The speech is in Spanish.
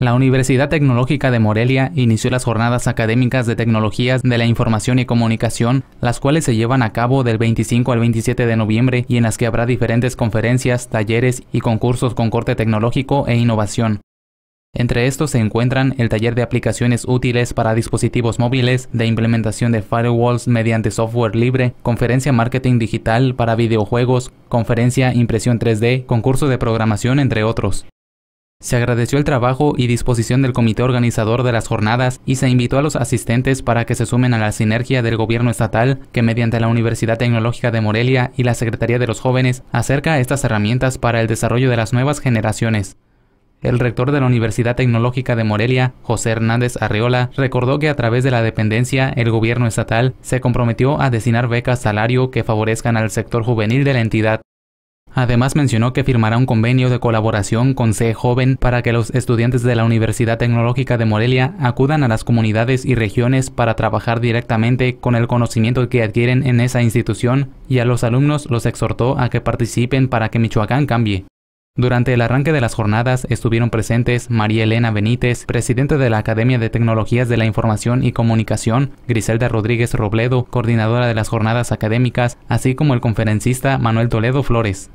La Universidad Tecnológica de Morelia inició las jornadas académicas de tecnologías de la información y comunicación, las cuales se llevan a cabo del 25 al 27 de noviembre y en las que habrá diferentes conferencias, talleres y concursos con corte tecnológico e innovación. Entre estos se encuentran el taller de aplicaciones útiles para dispositivos móviles, de implementación de firewalls mediante software libre, conferencia marketing digital para videojuegos, conferencia impresión 3D, concurso de programación, entre otros. Se agradeció el trabajo y disposición del comité organizador de las jornadas y se invitó a los asistentes para que se sumen a la sinergia del gobierno estatal que mediante la Universidad Tecnológica de Morelia y la Secretaría de los Jóvenes acerca estas herramientas para el desarrollo de las nuevas generaciones. El rector de la Universidad Tecnológica de Morelia, José Hernández Arreola, recordó que a través de la dependencia, el gobierno estatal se comprometió a destinar becas salario que favorezcan al sector juvenil de la entidad. Además mencionó que firmará un convenio de colaboración con C Joven para que los estudiantes de la Universidad Tecnológica de Morelia acudan a las comunidades y regiones para trabajar directamente con el conocimiento que adquieren en esa institución y a los alumnos los exhortó a que participen para que Michoacán cambie. Durante el arranque de las jornadas estuvieron presentes María Elena Benítez, presidente de la Academia de Tecnologías de la Información y Comunicación, Griselda Rodríguez Robledo, coordinadora de las jornadas académicas, así como el conferencista Manuel Toledo Flores.